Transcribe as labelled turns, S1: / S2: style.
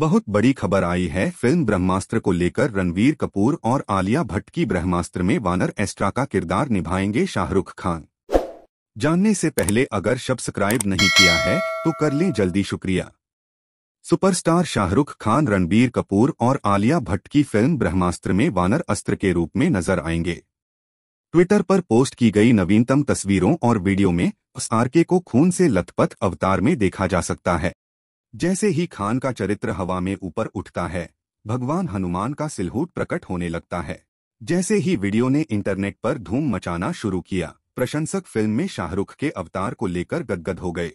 S1: बहुत बड़ी खबर आई है फिल्म ब्रह्मास्त्र को लेकर रणवीर कपूर और आलिया भट्ट की ब्रह्मास्त्र में वानर एस्ट्रा का किरदार निभाएंगे शाहरुख खान जानने से पहले अगर सब्सक्राइब नहीं किया है तो कर लें जल्दी शुक्रिया सुपरस्टार शाहरुख खान रणबीर कपूर और आलिया भट्ट की फिल्म ब्रह्मास्त्र में वानर अस्त्र के रूप में नजर आएंगे ट्विटर पर पोस्ट की गई नवीनतम तस्वीरों और वीडियो में आरके को खून से लथपथ अवतार में देखा जा सकता है जैसे ही खान का चरित्र हवा में ऊपर उठता है भगवान हनुमान का सिलहूट प्रकट होने लगता है जैसे ही वीडियो ने इंटरनेट पर धूम मचाना शुरू किया प्रशंसक फिल्म में शाहरुख के अवतार को लेकर गदगद हो गए